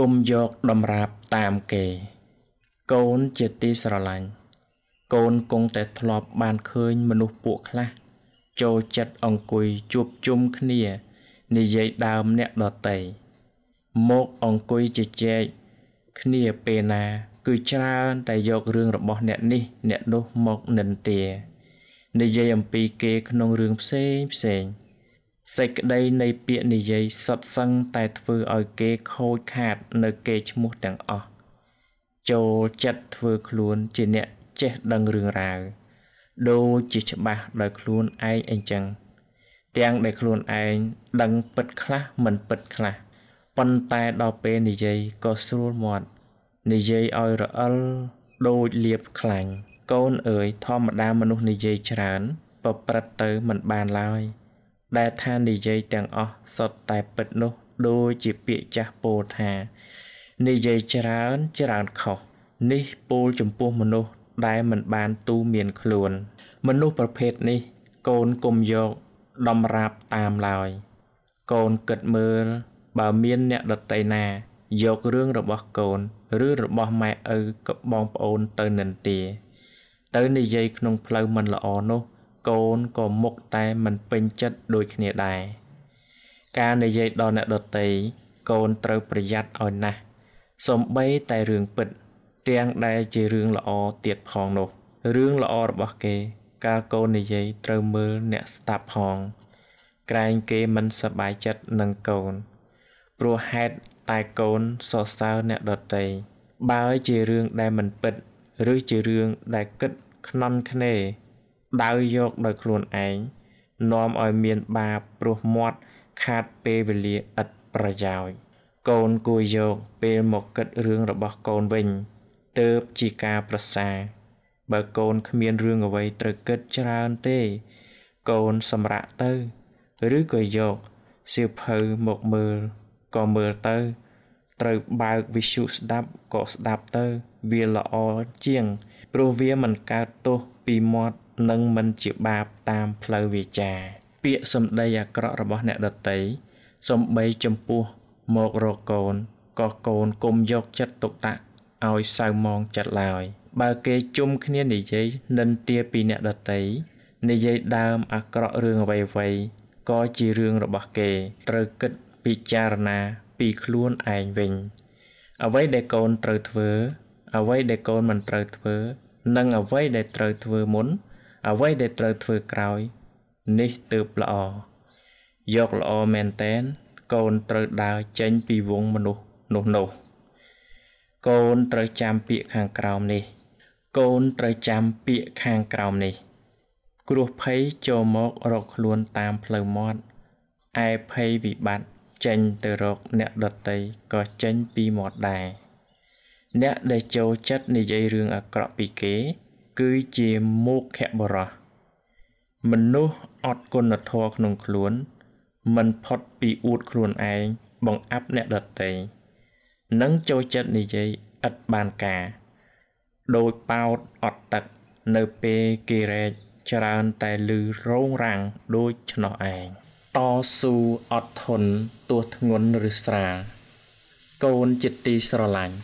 គុំយកតម្រាបតាមគេ កូនជាទីស្រឡាញ់កូនគង់តែធ្លាប់បានឃើញមនុស្សពួកខ្លះចូលចិត្តអង្គុយជួបជុំគ្នានិយាយដើមអ្នកដតីមកអង្គុយជជែកគ្នាពេលណា គឺច្រើនតែយករឿងរបស់អ្នកនេះអ្នកនោះមកនិន្ទានិយាយអំពីគេក្នុងរឿងផ្សេងផ្សេងសេចក្តីនៃពាក្យនិយាយសុទ្ធសឹងតែធ្វើឲ្យគេខូចខាត នៅគេឈ្មោះទាំងអស់ចូលចិត្តធ្វើខ្លួនជាអ្នកចេះដឹងរឿងរ៉ាវដូចជាច្បាស់ដោយខ្លួនឯងអញ្ចឹងទាំងដែលខ្លួនឯងដឹងពិតខ្លះមិនពិតខ្លះប៉ុន្តែដល់ពេលនិយាយក៏ស្រួលមាត់និយាយឲ្យរអិលដូចលៀបខ្លាញ់កូនអើយធម្មតាមនុស្សនិយាយច្រើនប្រព្រឹត្តទៅមិនបានឡើយ។ដែលថានិយាយទាំងអស់សុទ្ធតែពិតនោះ ដូចជាពាក្យចាស់ពោលថានិយាយច្រើនច្រើនខុសនេះពោលចំពោះមនុស្សដែលមិនបានទូមានខ្លួន មនុស្សប្រភេទនេះកូនគុំយកដំរាបតាមឡើយកូនគិតមើលបើមានអ្នកដតីណាយករឿងរបស់កូន ឬរបស់ម៉ែឪកបងប្អូនទៅនិន្ទា ទៅនិយាយក្នុងផ្លូវមិនល្អនោះកូនក៏មុខតែមិនពេញចិត្តដូចគ្នាដែរការនិយាយដល់អ្នកដតីកូនត្រូវប្រយ័ត្នឲ្យណាស់សំបីតែរឿងពិតទាំងដែលជារឿងល្អទៀតផងនោះរឿងល្អរបស់គេ កាលកូននិយាយត្រូវមើលអ្នកស្ដាប់ផងក្រែងគេមិនសប្បាយចិត្តនឹងកូនព្រោះហេតុតែកូនសរសើរអ្នកដតីបើជារឿងដែលមិនពិតឬជារឿងដែលគិតខ្នន់គ្នាដៅយកដោយខ្លួនឯងនាំឲ្យមានបាបព្រោះមាត់ខាតពេលវេលាឥតប្រយោជន៍កូនគួរយកពេលមកគិតរឿងរបស់កូនវិញទៅជាការប្រសាបើកូនគ្មានរឿងអ្វីត្រូវគិតច្រើនទេ កូនសម្រាកទៅឬក៏យកសៀវភៅមកមើលក៏មើលទៅ ត្រូវបើកវិទ្យុស្ដាប់ក៏ស្ដាប់ទៅវាល្អជាង ព្រោះវាមិនកើតទោសពីមាត់និងមិនជាបាបតាមផ្លូវវាចាពាក្យសម្ដីអាក្រក់របស់អ្នកដតីសំបីចំពោះមករកកូនក៏កូនគុំយកចិត្តទុកដាក់ឲ្យសៅមងចិត្តឡើយ បើគេជុំគ្នានិយាយនិន្ទាពីអ្នកដតីនិយាយដើមអាក្រក់រឿងអ្វីៗក៏ជារឿងរបស់គេត្រូវគិតពិចារណាពីខ្លួនឯងវិញ អ្វីដែលកូនត្រូវធ្វើ អ្វីដែលកូនមិនត្រូវធ្វើ និងអ្វីដែលត្រូវធ្វើមុនអ្វីដែលត្រូវធ្វើក្រោយនេះទើបល្អយកល្អមែនតែនកូនត្រូវដើរចេញពីវងមនុស្សនោះនោះកូនត្រូវចាំពាក្យខាងក្រោមនេះកូនត្រូវចាំពាក្យខាងក្រោមនេះ គ្រោះភ័យចូលមករកខ្លួនតាមផ្លូវមាត់ឯភ័យវិបត្តិចេញទៅរកអ្នកដតីក៏ចេញពីមាត់ដែរអ្នកដែលចូលចិត្តនិយាយរឿងអាក្រក់ពីគេគឺជាមុខៈបរោះមនុស្សអត់គុណធម៌ក្នុងខ្លួនមិនផុតពីអួតខ្លួនឯងបង្អាប់អ្នកដទៃនិងចូលចិត្តនិយាយឥតបានការដោយប៉ោតអត់ទឹកនៅពេលគេរែកច្រើនតែលឺរោងរាំងដូចឆ្នោះឯងតស៊ូអត់ធន់ទោះធ្ងន់ឬស្រាលកូនជាទីស្រឡាញ់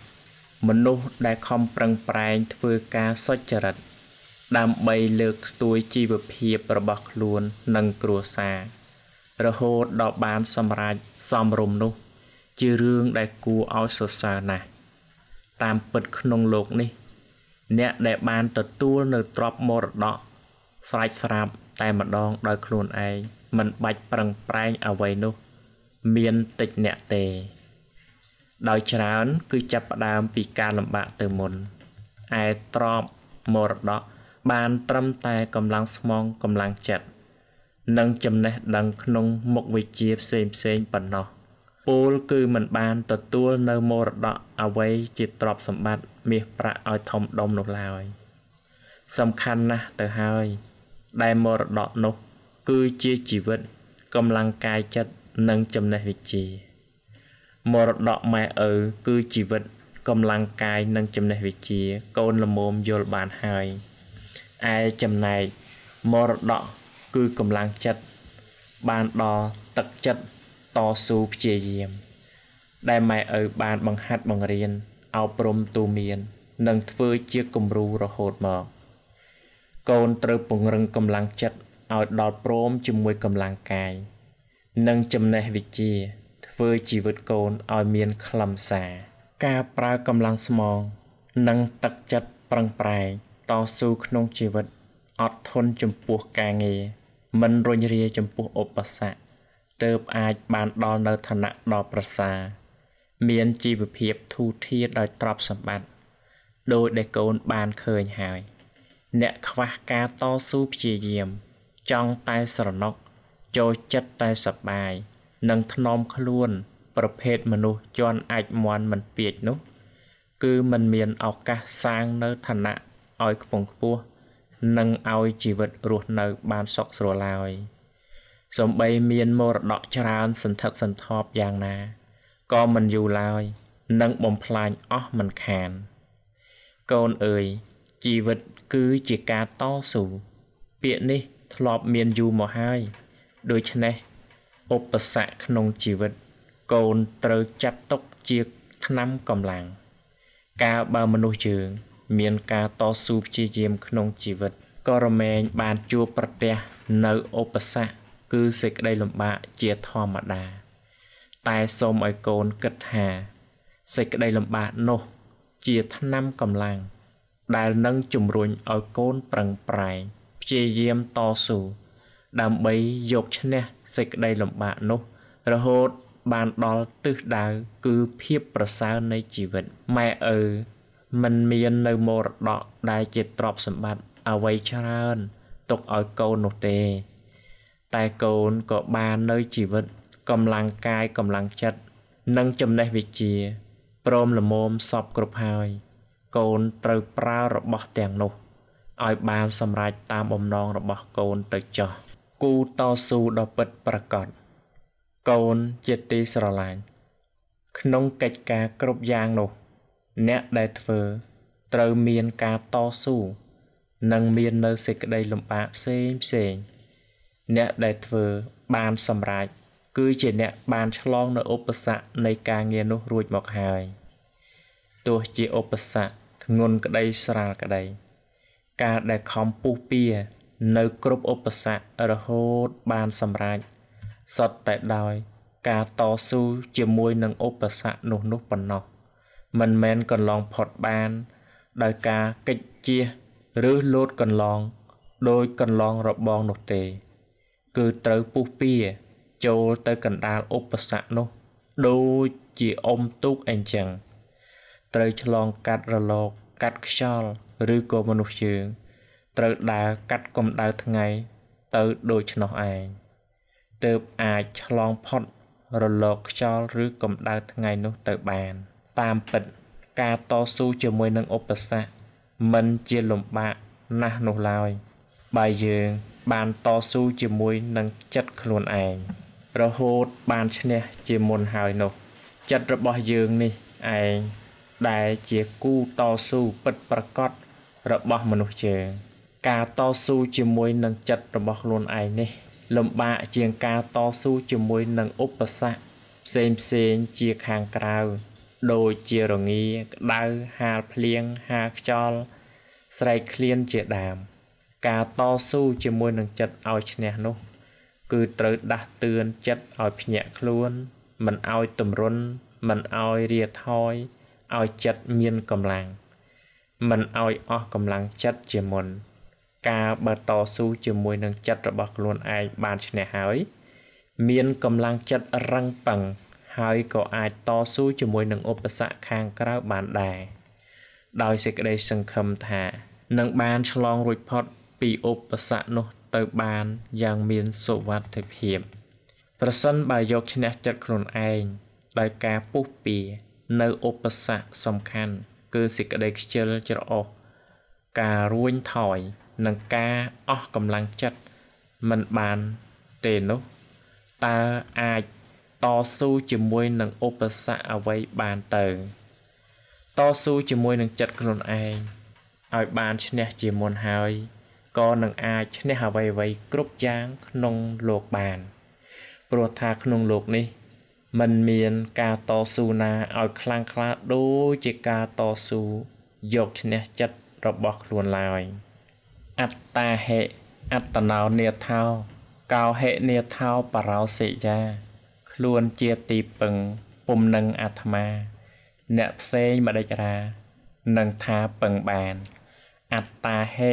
មនុស្សដែលខំប្រឹងប្រែងធ្វើការសុចរិតដើម្បីលើកស្ទួយជីវភាពរបស់ខ្លួននិងគ្រួសាររហូតដល់បានសម្រេចសមរម្យនោះ ជារឿងដែលគួរឲ្យសរសើរណាស់តាមពិតក្នុងលោកនេះ អ្នកដែលបានទទួលនៅទ្រព្យមរតកស្រេចស្រាប់តែម្ដងដោយខ្លួនឯងមិនបាច់ប្រឹងប្រែងអ្វីនោះ មានតិចអ្នកទេដោយច្រើនគឺចាប់ផ្ដើមពីការលំបាកទៅមុនឯទ្របមរតកបានត្រឹមតែកម្លាំងស្មងកម្លាំងចិត្តនិងចំណេះដឹងក្នុងមុខវិជ្ជាផ្សេងផ្សេងប៉ុណ្ណោះពលគឺมันបានទទួលនៅមរតកអ្វីជាទ្រព្យសម្បត្តិមាសប្រាក់ឲ្យធំដុំនោះឡើយ សំខាន់ណាស់ទៅហើយ ដែលមរតកនោះគឺជាជីវិតកម្លាំងកាយចិត្តនិងចំណេះវិជ្ជាមរតកម៉ែឪគឺជីវិតកម្លាំងកាយនិងចំណេះវិជ្ជាកូនល្មមយល់បានហើយឯចំណែកមរតកគឺកម្លាំងចិត្តបានដល់ទឹកចិត្តតស៊ូព្យាយាម ដែលម៉ែឪបានបង្ហាត់បង្រៀនអប់រំទូមាននិងធ្វើជាគំរូរហូតមកកូនត្រូវពង្រឹងកម្លាំងចិត្តឲ្យដល់ព្រមជាមួយកម្លាំងកាយនិងចំណេះវិជ្ជាធ្វើជីវិតកូនឲ្យមានខ្លឹមសារការប្រើកម្លាំងស្មងនិងទឹកចិត្តប្រឹងប្រែងតស៊ូក្នុងជីវិតអត់ធន់ចំពោះការងារមិនរញរាចំពោះឧបសគ្គទើបអាចបានដល់នៅឋានៈដ៏ប្រសើរមានជីវភាពធូរធារដោយទ្រព្យសម្បត្តិដោយដែលកូនបានឃើញហើយអ្នកខ្វះការតស៊ូព្យាយាមចង់តែស្រណុកចូលចិត្តតែសប្បាយនិងថ្នមខ្លួនប្រភេទមនុស្សជន់អាចមន់មិនពេចនោះគឺมันមានឱកាសសាងនៅឋានៈឲ្យខ្ពង់ខ្ពស់និងឲ្យជីវិតរស់នៅបានសុខស្រួលឡើយសំបីមានមរតកច្រើនសន្ធឹកសន្ធាប់យ៉ាងណាក៏មិនយូរឡើយនឹងបំផ្លាញអស់មិនខាន កូនអើយជីវិតគឺជាការតស៊ូពាក្យនេះ ធ្លាប់មានយូរមកហើយដូច្នេះឧបសគ្គក្នុងជីវិត កូនត្រូវចាត់ទុកជាឆ្នាំកម្លាំងកាលបើមនុស្សយើង មានការតស៊ូព្យាយាមក្នុងជីវិតក៏រមែងបានជួបប្រទះនៅឧបសគ្គគឺសេចក្តីលំបាកជាធម្មតាតែសូមឲ្យកូនគិតថាសេចក្តីលំបាកនោះ ជាឆ្នាំកម្លាំងដែលនឹងជំរុញឲ្យកូនប្រឹងប្រែងព្យាយាមតស៊ូដើម្បីយកឈ្នះសេចក្តីលំបាកនោះ រហូតបានដល់ទិសដៅគឺភាពប្រសើរនៃជីវិតម៉ែឪមិនមាននៅមរតកដែលជាទ្រព្យសម្បត្តិអ្វីច្រើនទុកឲ្យកូននោះទេ តែកូនក៏បាននៅជីវិតកម្លាំងកាយកម្លាំងចិត្តនិងចំណេះវិជ្ជាព្រមលមមសពគ្រប់ហើយ កូនត្រូវប្រើរបស់ទាំងនោះឲ្យបានសម្រេចតាមបំណងរបស់កូនទៅចោះ។គូតស៊ូដ៏ពិតប្រាកដកូនជាទីស្រឡាញ់ក្នុងកិច្ចការគ្រប់យ៉ាងនោះ អ្នកដែលធ្វើ ត្រូវមានការតស៊ូនិងមាននៅសេចក្តីលំបាកផ្សេងផ្សេង អ្នកដែលធ្វើបានសម្រេចគឺជាអ្នកបានឆ្លងនៅឧបសគ្គនៃការងារនោះរួចមកហើយទោះជាឧបសគ្គធ្ងន់ក្តីស្រាលក្តីការដែលខំពុះពៀនៅគ្រប់ឧបសគ្គរហូតបានសម្រេចសុទ្ធតែដោយការតស៊ូជាមួយនឹងឧបសគ្គនោះនោះប៉ុណ្ណោះមិនមែនកន្លងផុតបាន ដោយការកិច្ចជះឬលោតកន្លងដោយកន្លងរបងនោះទេគឺត្រូវពុះពៀចូលទៅកណ្ដាលឧបសគ្គនោះដូចជាអុំទូកអញ្ចឹងត្រូវឆ្លងកាត់រលកកាត់ខ្យល់ឬក៏មនុស្សជើងត្រូវដើរកាត់កម្ដៅថ្ងៃ ទៅដូច្នោះឯងទើបអាចឆ្លងផុតរលកខ្យល់ឬកម្ដៅថ្ងៃនោះទៅបាន តាមពិតការតស៊ូជាមួយនឹងឧបសគ្គមិនជាលំបាកណាស់នោះឡើយបើយើងបានតស៊ូជាមួយនឹងចិត្តខ្លួនឯងរហូតបានឈ្នះជាមុនហើយនោះចិត្តរបស់យើងនេះឯងដែលជាគូតស៊ូពិតប្រកបរបស់មនុស្សយើងការតស៊ូជាមួយនឹងចិត្តរបស់ខ្លួនឯងនេះលំបាកជាងការតស៊ូជាមួយនឹងឧបសគ្គផ្សេងផ្សេងជាខាងក្រៅដូចជារងាក្តៅហាលភ្លៀងហាលខ្យល់ស្រែកឃ្លានជាដើមការតស៊ូជាមួយនឹងចិត្តឲ្យឈ្នះនោះគឺត្រូវដាស់តឿនចិត្តឲ្យភ្ញាក់ខ្លួន មិនឲ្យទម្រុនមិនឲ្យរាថយឲ្យចិត្តមានកម្លាំងមិនឲ្យអស់កម្លាំងចិត្តជាមុន។ការបើតស៊ូជាមួយនឹងចិត្តរបស់ខ្លួនឯងបានឈ្នះហើយមានកម្លាំងចិត្តរឹងប៉ឹងហើយក៏អាចតស៊ូជាមួយនឹងឧបសគ្គខាងក្រៅបានដែរដោយសេចក្តីសង្ឃឹមថានឹងបានឆ្លងរួចផុតពីឧបសគ្គនោះទៅបានយ៉ាងមានសុវត្ថិភាពប្រសិនបើយកឈ្នះចិត្តខ្លួនឯងដោយការពុះពៀនៅឧបសគ្គសំខាន់គឺសេចក្តីខ្ជិលច្រអូសការរួញថយនិងការអស់កម្លាំងចិត្តមិនបានទេនោះតើអាចតស៊ូជាមួយនឹងឧបសគ្គអ្វីបានទៅតស៊ូជាមួយនឹងចិត្តខ្លួនឯងឲ្យបានឈ្នះជាមុនហើយក៏នឹងអាចឈ្នះអ្វីអ្វីគ្រប់យ៉ាងក្នុងលោកបានព្រោះថាក្នុងលោកនេះมันមានការតស៊ូណាឲ្យខ្លាំងក្លាដូចជាការតស៊ូយកឈ្នះចិត្តរបស់ខ្លួនឡើយ។អត្តាហេអត្តណោនេថោកោហេនេថោបរោសិយាខ្លួនជាទីពឹងពុំនឹងអាត្មាអ្នកផ្សេងមដេចរានឹងថាពឹងបានអត្តាហេ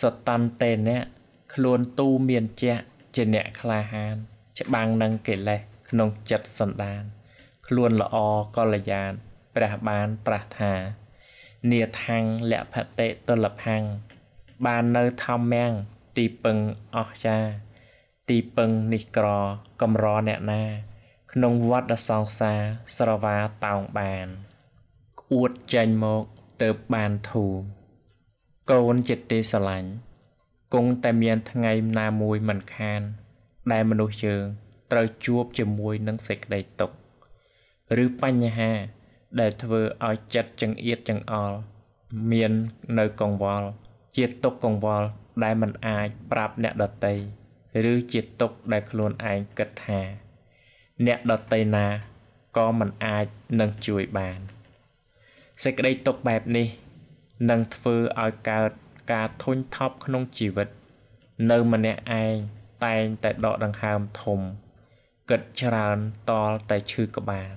សតន្តេអ្នកខ្លួនទូមានជះជាអ្នកក្លាហានច្បាំងនឹងកិលេសក្នុងចិត្តសន្តានខ្លួនល្អកល្យានព្រះបានប្រះថានាថੰលភតិទុលភੰបាននៅធម្មំទីពឹងអស្ចារទីពឹងនេះក្រកំរអ្នកណា ក្នុងវត្តដ៏សង្សារស្រវាតោងបានក្អួតចេញមកទៅបានធូរកូនចិត្តទេស្រឡាញ់គង់តែមានថ្ងៃណាមួយមិនខាន ដែលមនុស្សយើងត្រូវជួបជាមួយនឹងសេចក្តីទុក្ខឬបញ្ហា ដែលធ្វើឲ្យចិត្តចង្អៀតចង្អល់មាននៅកង្វល់ជាទុកកង្វល់ដែលមិនអាចប្រាប់អ្នកដតីឬជាទុកដែលខ្លួនឯងគិតថា អ្នកដតីណាក៏មិនអាចនឹងជួយបាន សេចក្តីទុកបែបនេះនឹងធ្វើឲ្យកើតការធុញថប់ក្នុងជីវិតនៅម្នាក់ឯងតែងតែដកដង្ហើមធំគិតច្រើនតល់តែឈឺក្បាល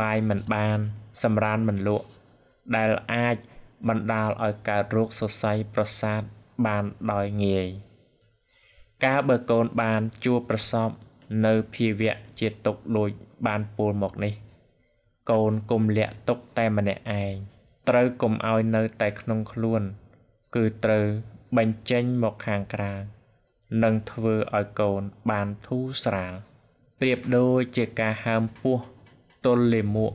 បាយមិនបានសម្រានមិនលក់ដែលអាចបណ្ដាលឲ្យកើតរោគសរសៃប្រសាទបានដោយងាយ ការបើកូនបានជួប្រសពនៅភាវៈជាទុកដូចបានពោលមកនេះ កូនគុំលាក់ទុកតែម្នាក់ឯងត្រូវគុំឲ្យនៅតែក្នុងខ្លួន គឺត្រូវបញ្ចេញមកខាងក្រៅនិងធ្វើឲ្យកូនបានធូរស្រាលប្រៀបដូចជាការហើមពោះទល់លាមក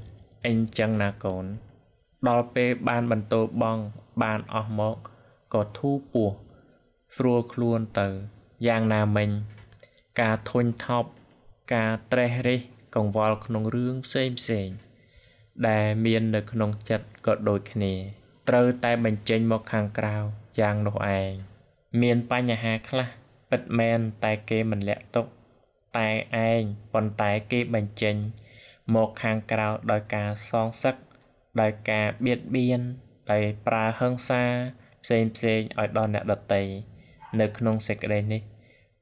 អីចឹងណាកូនដល់ពេលបានបន្ទោបងបានអស់មកក៏ធូរពោះស្រួលខ្លួនទៅយ៉ាងណាមិញ ការធុញថប់ការត្រេះរិះកង្វល់ក្នុងរឿងផ្សេងផ្សេងដែលមាននៅ ក្នុងចិត្តក៏ដូចគ្នាត្រូវតែបញ្ចេញមកខាងក្រៅយ៉ាងនោះឯងមានបញ្ហាខ្លះពិតមែនតែគេមិនលាក់ទុកតែឯងប៉ុន្តែគេបញ្ចេញមកខាងក្រៅដោយការសងសឹកដោយការបៀតបៀនដោយប្រើហិង្សាផ្សេងផ្សេងឲ្យដល់អ្នកដតីនៅក្នុងសេចក្តីនេះ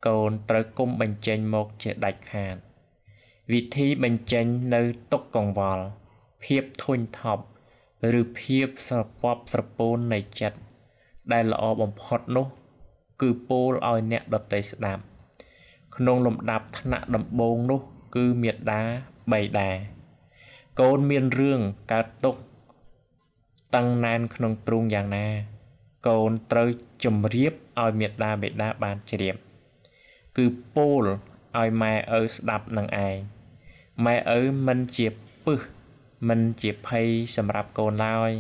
កូនត្រូវគុំបញ្ចេញមកជាដាច់ខាតវិធីបញ្ចេញនៅទុកកង្វល់ភាពធុញថប់ឬភាពស្រពាប់ស្រពោននៃចិត្តដែលល្អបំផុតនោះ គឺពោលឲ្យអ្នកដតីស្ដាប់ក្នុងលំដាប់ថ្នាក់ដំបូងនោះគឺមេដាបៃតាកូនមានរឿងកើតទុកតឹងណែនក្នុងទ្រូងយ៉ាងណា កូនត្រូវជំរាបឲ្យមេដាបេដាបានជ្រាប គឺពោលឲ្យម៉ែឪស្ដាប់នឹងឯងម៉ែឪមិនជាពឹសមិនជាភ័យសម្រាប់កូនឡើយ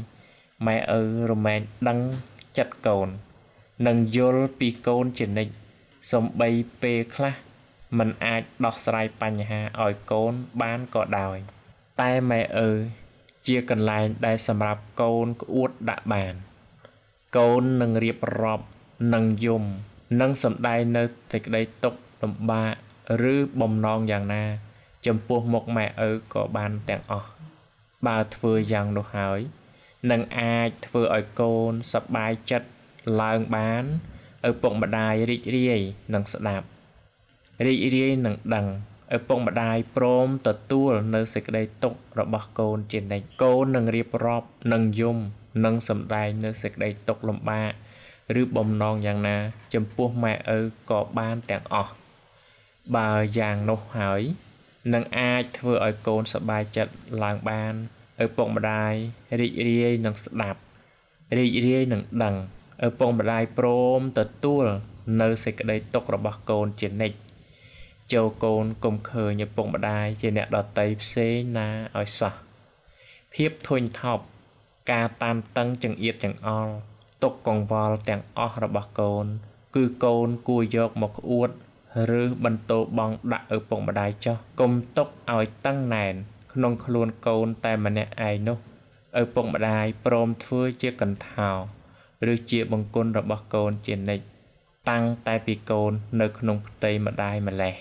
ម៉ែឪរមែងដឹងចិត្តកូននឹងយល់ពីកូនជានិច្ចសំបីពេលខ្លះมันអាចដោះស្រាយបញ្ហាឲ្យកូនបានក៏ដោយ។តែម៉ែអើជាកន្លែងដែលសម្រាប់កូនក្អួតដាក់បានកូននឹងរៀបរាប់នឹងយំនឹងសំដែងនៅសេចក្តីទុកលំបាកឬបំណងយ៉ាងណា ចំពោះមុខម៉ែឪក៏បានទាំងអស់បើធ្វើយ៉ាងនោះហើយនឹងអាចធ្វើឲ្យកូនសប្បាយចិត្តឡើងបានឪពុកម្ដាយរីករាយនឹងស្ដាប់រីករាយនឹងដឹងឪពុកម្ដាយព្រមទទួលនៅសេចក្តីទុករបស់កូនជានិច្ចកូននឹងរៀបរាប់នឹងយំនឹងសម្ដែងនៅសេចក្តីទុកលំបាកឬបំណងយ៉ាងណាចំពោះម៉ែឪក៏បានទាំងអស់បើយ៉ាងនោះហើយនឹងអាចធ្វើឲ្យកូនសប្បាយចិត្តឡើងបានឪពុកម្ដាយរីករាយនឹងស្ដាប់រីករាយនឹងដឹងឪពុកម្ដាយព្រមទទួលនៅសេចក្តីទុករបស់កូនជានិច្ចចូលកូនកុំឃើញឪពុកម្ដាយជាអ្នកដតីផ្សេងណាឲ្យសោះភាពធុញថប់ការតានតឹងចង្អៀតចង្អល់ទុកកង្វល់ទាំងអស់របស់កូន គឺកូនគួរយកមកក្អួតឬបន្តោបងដាក់ឪពុកម្ដាយចោះកុំទុកឲ្យតឹងណែន ក្នុង ខ្លួនកូនតែម្នាក់ឯងនោះឪពុកម្ដាយព្រមធ្វើជាកន្ថោ ឬជាបង្គន់របស់កូនជានិច្ចតាំងតែពីកូននៅក្នុងផ្ទៃម្ដាយម្លេះ